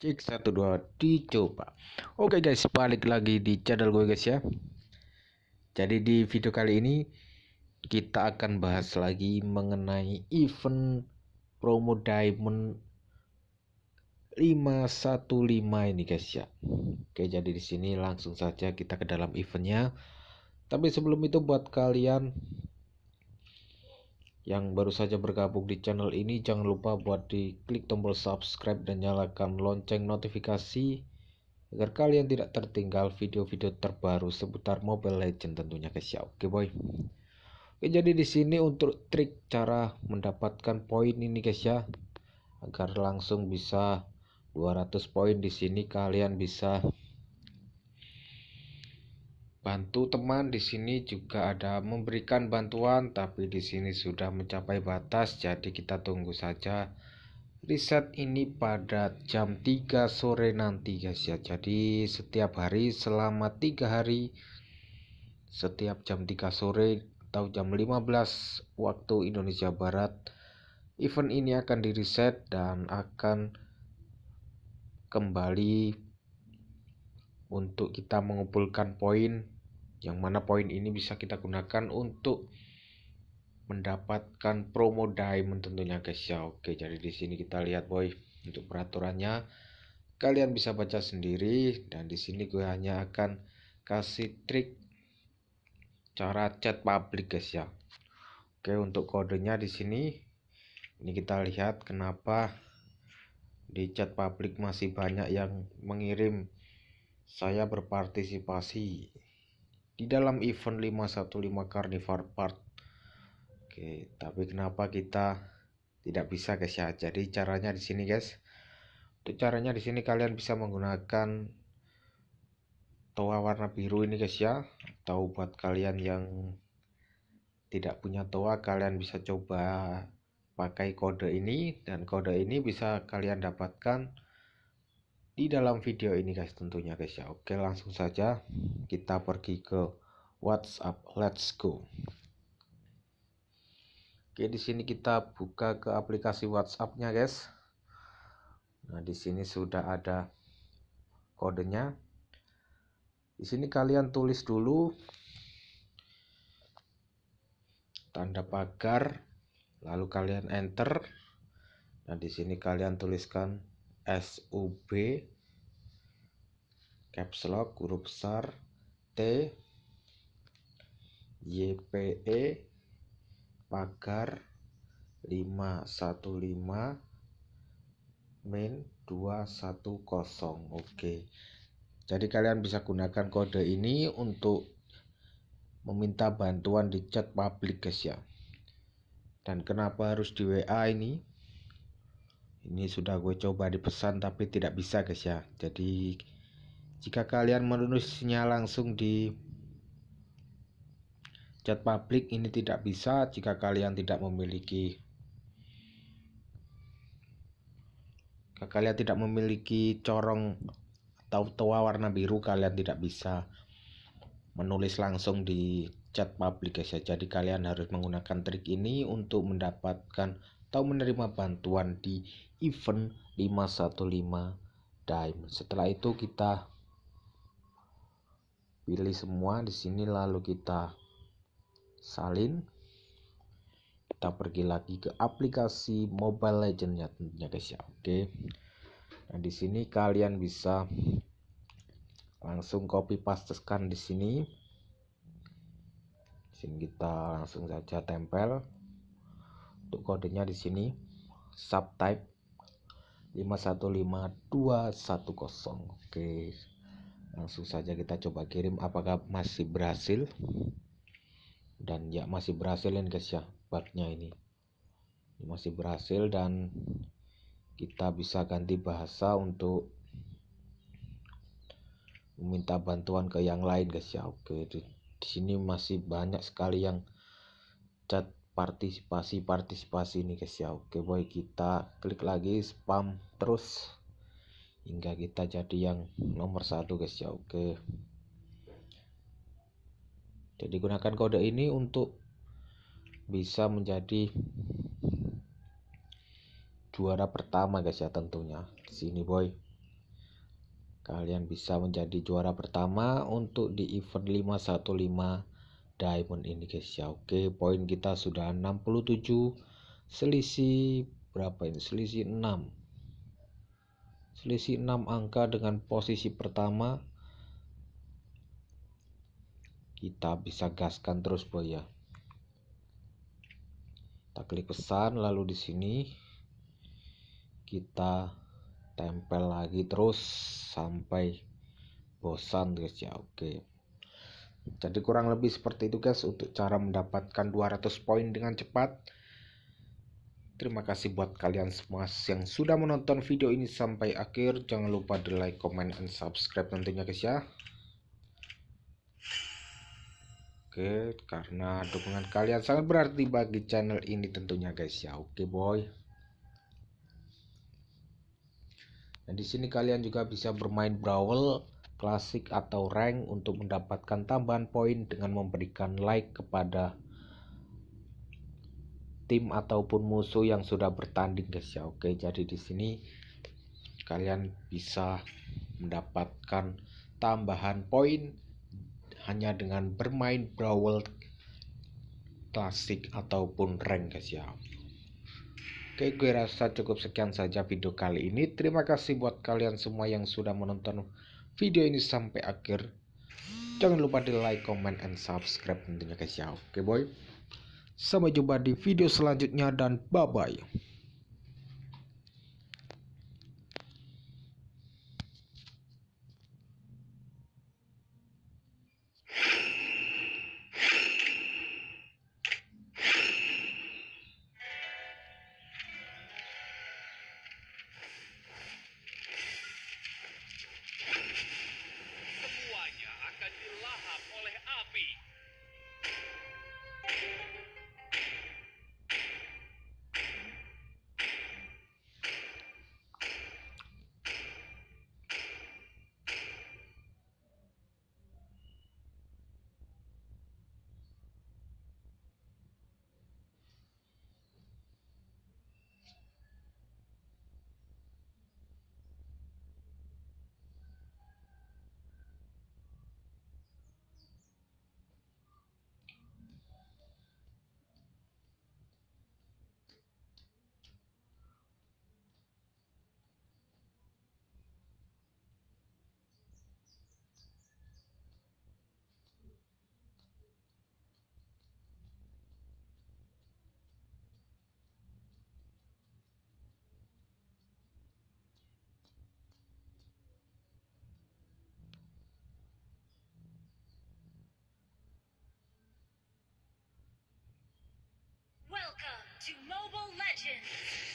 cek satu dua dicoba oke okay guys balik lagi di channel gue guys ya jadi di video kali ini kita akan bahas lagi mengenai event promo diamond 515 ini guys ya oke jadi di sini langsung saja kita ke dalam eventnya tapi sebelum itu buat kalian yang baru saja bergabung di channel ini jangan lupa buat di klik tombol subscribe dan nyalakan lonceng notifikasi agar kalian tidak tertinggal video-video terbaru seputar Mobile legend tentunya guys ya. Oke boy. Oke jadi di sini untuk trik cara mendapatkan poin ini guys ya agar langsung bisa 200 poin di sini kalian bisa bantu teman di sini juga ada memberikan bantuan tapi di sini sudah mencapai batas jadi kita tunggu saja riset ini pada jam 3 sore nanti guys ya jadi setiap hari selama tiga hari setiap jam 3 sore atau jam 15 waktu Indonesia Barat event ini akan di reset dan akan kembali untuk kita mengumpulkan poin yang mana poin ini bisa kita gunakan untuk mendapatkan promo diamond tentunya guys ya oke jadi di sini kita lihat boy untuk peraturannya kalian bisa baca sendiri dan di sini gue hanya akan kasih trik cara chat publik guys ya oke untuk kodenya di sini ini kita lihat kenapa di chat publik masih banyak yang mengirim saya berpartisipasi di dalam event 515 Carnival Park. Oke, tapi kenapa kita tidak bisa guys ya? Jadi caranya di sini guys. Untuk caranya di sini kalian bisa menggunakan toa warna biru ini guys ya atau buat kalian yang tidak punya toa kalian bisa coba pakai kode ini dan kode ini bisa kalian dapatkan di dalam video ini guys tentunya guys ya oke langsung saja kita pergi ke WhatsApp let's go oke di sini kita buka ke aplikasi WhatsAppnya guys nah di sini sudah ada kodenya di sini kalian tulis dulu tanda pagar lalu kalian enter nah di sini kalian tuliskan SUB caps lock huruf besar T YPE pagar 515 min 210 oke jadi kalian bisa gunakan kode ini untuk meminta bantuan di chat publik guys ya dan kenapa harus di WA ini ini sudah gue coba dipesan tapi tidak bisa guys ya jadi jika kalian menulisnya langsung di chat publik ini tidak bisa jika kalian tidak memiliki jika kalian tidak memiliki corong atau toa warna biru kalian tidak bisa menulis langsung di chat publik guys ya jadi kalian harus menggunakan trik ini untuk mendapatkan atau menerima bantuan di event 515 diamond setelah itu kita pilih semua di sini lalu kita salin kita pergi lagi ke aplikasi Mobile Legends ya tentunya guys ya oke nah di sini kalian bisa langsung copy paste pastekan di sini sini kita langsung saja tempel untuk kodenya di sini subtype 515210 oke langsung saja kita coba kirim apakah masih berhasil dan ya masih berhasil ya guys ya bugnya ini masih berhasil dan kita bisa ganti bahasa untuk meminta bantuan ke yang lain guys ya oke di sini masih banyak sekali yang cat partisipasi partisipasi ini guys ya oke boy kita klik lagi spam terus hingga kita jadi yang nomor satu guys ya oke jadi gunakan kode ini untuk bisa menjadi juara pertama guys ya tentunya di sini boy kalian bisa menjadi juara pertama untuk di event 515 Diamond ini guys ya oke poin kita sudah 67 selisih berapa ini selisih 6 selisih 6 angka dengan posisi pertama kita bisa gaskan terus boy ya kita klik pesan lalu di sini kita tempel lagi terus sampai bosan guys ya oke okay. jadi kurang lebih seperti itu guys untuk cara mendapatkan 200 poin dengan cepat terima kasih buat kalian semua yang sudah menonton video ini sampai akhir jangan lupa di like comment and subscribe tentunya guys ya oke karena dukungan kalian sangat berarti bagi channel ini tentunya guys ya oke boy Dan di sini kalian juga bisa bermain brawl, klasik atau rank untuk mendapatkan tambahan poin dengan memberikan like kepada tim ataupun musuh yang sudah bertanding guys ya. Oke, jadi di sini kalian bisa mendapatkan tambahan poin hanya dengan bermain brawl klasik ataupun rank guys ya. Oke, gue rasa cukup sekian saja video kali ini. Terima kasih buat kalian semua yang sudah menonton video ini sampai akhir. Jangan lupa di like, comment, and subscribe tentunya guys ya. Oke boy. Sampai jumpa di video selanjutnya dan bye-bye. Congratulations!